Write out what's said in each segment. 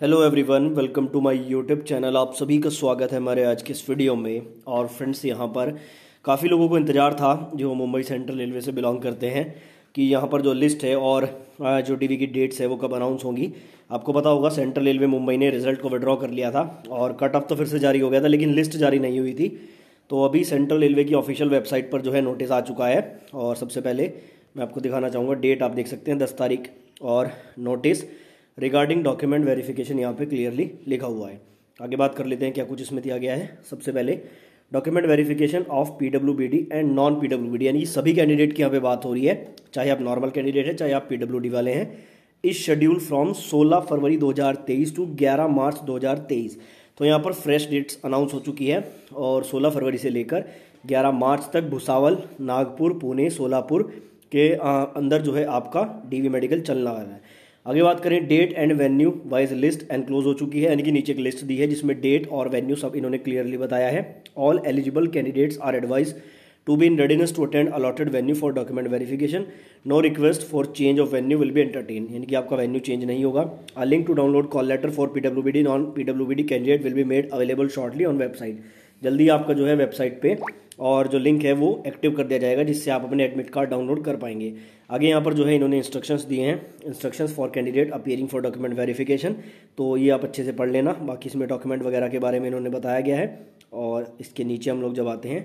hello everyone welcome to my YouTube channel आप सभी का स्वागत है हमारे आज के इस वीडियो में और फ्रेंड्स यहाँ पर काफ़ी लोगों को इंतज़ार था जो मुंबई सेंट्रल रेलवे से बिलोंग करते हैं कि यहाँ पर जो लिस्ट है और जो टीवी की डेट्स है वो कब अनाउंस होंगी आपको पता होगा सेंट्रल रेलवे मुंबई ने रिजल्ट को विड्रॉ कर लिया था और कट ऑफ तो फिर से जारी हो गया था लेकिन लिस्ट जारी नहीं हुई थी तो अभी सेंट्रल रेलवे की ऑफिशियल वेबसाइट पर जो है नोटिस आ चुका है और सबसे पहले मैं आपको दिखाना चाहूँगा डेट आप देख सकते हैं दस तारीख और नोटिस रिगार्डिंग डॉक्यूमेंट वेरिफिकेशन यहाँ पे क्लियरली लिखा हुआ है आगे बात कर लेते हैं क्या कुछ इसमें दिया गया है सबसे पहले document verification of P W B D and non P W B D यानी सभी कैंडिडेट की यहाँ पे बात हो रही है चाहे आप नॉर्मल कैंडिडेट हैं चाहे आप पी डब्ल्यू डी वाले हैं इस schedule from 16 February 2023 to 11 March 2023 तो यहाँ पर फ्रेश डेट्स अनाउंस हो चुकी है और 16 फरवरी से लेकर 11 मार्च तक भुसावल नागपुर पुणे सोलापुर के अंदर जो है आपका वी मेडिकल चलना है आगे बात करें date and venue wise list enclose हो चुकी है यानी कि नीचे एक लिस्ट दी है जिसमें डेट और वेन्यू सब इन्होंने क्लियरली बताया है all eligible candidates are advise to be in readiness to attend allotted venue for document verification no request for change of venue will be entertain यानी कि आपका वेन्यू चेंज नहीं होगा a link to download call letter for PW B D non PW B D candidate will be made available shortly on website जल्दी आपका जो है website पे और जो लिंक है वो एक्टिव कर दिया जाएगा जिससे आप अपने एडमिट कार्ड डाउनलोड कर पाएंगे आगे यहाँ पर जो है इन्होंने इंस्ट्रक्शंस दिए हैं instructions for candidate appearing for document verification तो ये आप अच्छे से पढ़ लेना बाकी इसमें डॉक्यूमेंट वगैरह के बारे में इन्होंने बताया गया है और इसके नीचे हम लोग जब आते हैं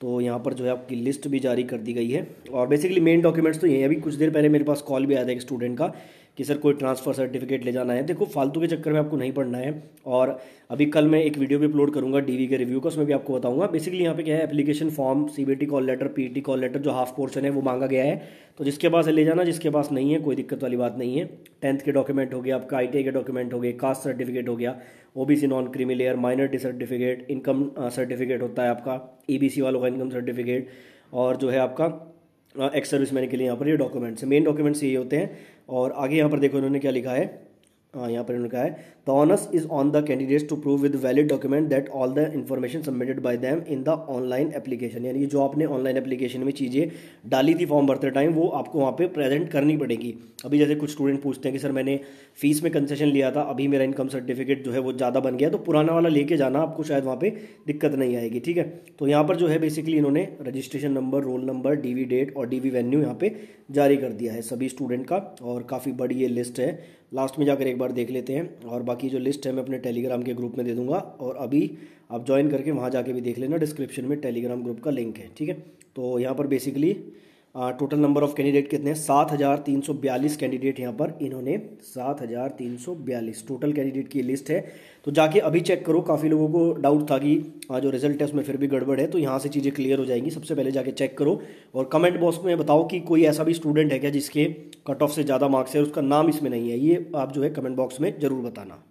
तो यहाँ पर जो है आपकी लिस्ट भी जारी कर दी गई है और बेसिकली मेन डॉक्यूमेंट्स तो ये हैं अभी कुछ देर पहले मेरे पास कॉल भी आया था एक स्टूडेंट का कि सर कोई ट्रांसफ़र सर्टिफिकेट ले जाना है देखो फालतू के चक्कर में आपको नहीं पढ़ना है और अभी कल मैं एक वीडियो भी अपलोड करूँगा डीवी के रिव्यू का उसमें भी आपको बताऊंगा बेसिकली यहाँ पे क्या है application form CBT call letter PT call letter जो हाफ पोर्शन है वो मांगा गया है तो जिसके पास ले जाना जिसके पास नहीं है कोई दिक्कत वाली बात नहीं है टेंथ के डॉक्यूमेंट हो गए आपका आई के डॉक्यूमेंट हो गए कास्ट सर्टिफिकेट हो गया OBC non creamy layer minority certificate income certificate होता है आपका ईबीसी e वालों का इनकम सर्टिफिकेट और जो है आपका एक्स सर्विस मैन के लिए यहाँ पर ये डॉक्यूमेंट्स मेन डॉक्यूमेंट्स यही होते हैं और आगे यहाँ पर देखो इन्होंने क्या लिखा है हाँ, यहाँ पर इन्होंने कहा है the onus is on the candidates to prove with valid document that all the information submitted by them in the online application यानी जो आपने ऑनलाइन एप्लीकेशन में चीज़ें डाली थी फॉर्म भरते टाइम वो आपको वहाँ पे प्रेजेंट करनी पड़ेगी अभी जैसे कुछ स्टूडेंट पूछते हैं कि सर मैंने फीस में कंसेशन लिया था अभी मेरा इनकम सर्टिफिकेट जो है वो ज़्यादा बन गया तो पुराना वाला लेके जाना आपको शायद वहाँ पर दिक्कत नहीं आएगी ठीक है तो यहाँ पर जो है बेसिकली इन्होंने registration number roll number the date और डी वेन्यू यहाँ पे जारी कर दिया है सभी स्टूडेंट का और काफ़ी बड़ी ये लिस्ट है लास्ट में जाकर एक बार देख लेते हैं और बाकी जो लिस्ट है मैं अपने टेलीग्राम के ग्रुप में दे दूंगा और अभी आप ज्वाइन करके वहाँ जाके भी देख लेना डिस्क्रिप्शन में टेलीग्राम ग्रुप का लिंक है ठीक है तो यहाँ पर basically total number of candidate कितने हैं सात हज़ार तीन सौ बयालीस कैंडिडेट यहाँ पर इन्होंने सात हज़ार तीन सौ बयालीस टोटल कैंडिडेट की लिस्ट है तो जाके अभी चेक करो काफ़ी लोगों को डाउट था कि जो रिजल्ट है उसमें फिर भी गड़बड़ है तो यहाँ से चीज़ें क्लियर हो जाएंगी सबसे पहले जाके चेक करो और कमेंट बॉक्स में बताओ कि कोई ऐसा भी स्टूडेंट है क्या जिसके कट ऑफ से ज़्यादा मार्क्स है उसका नाम इसमें नहीं है ये आप जो है कमेंट बॉक्स में ज़रूर बताना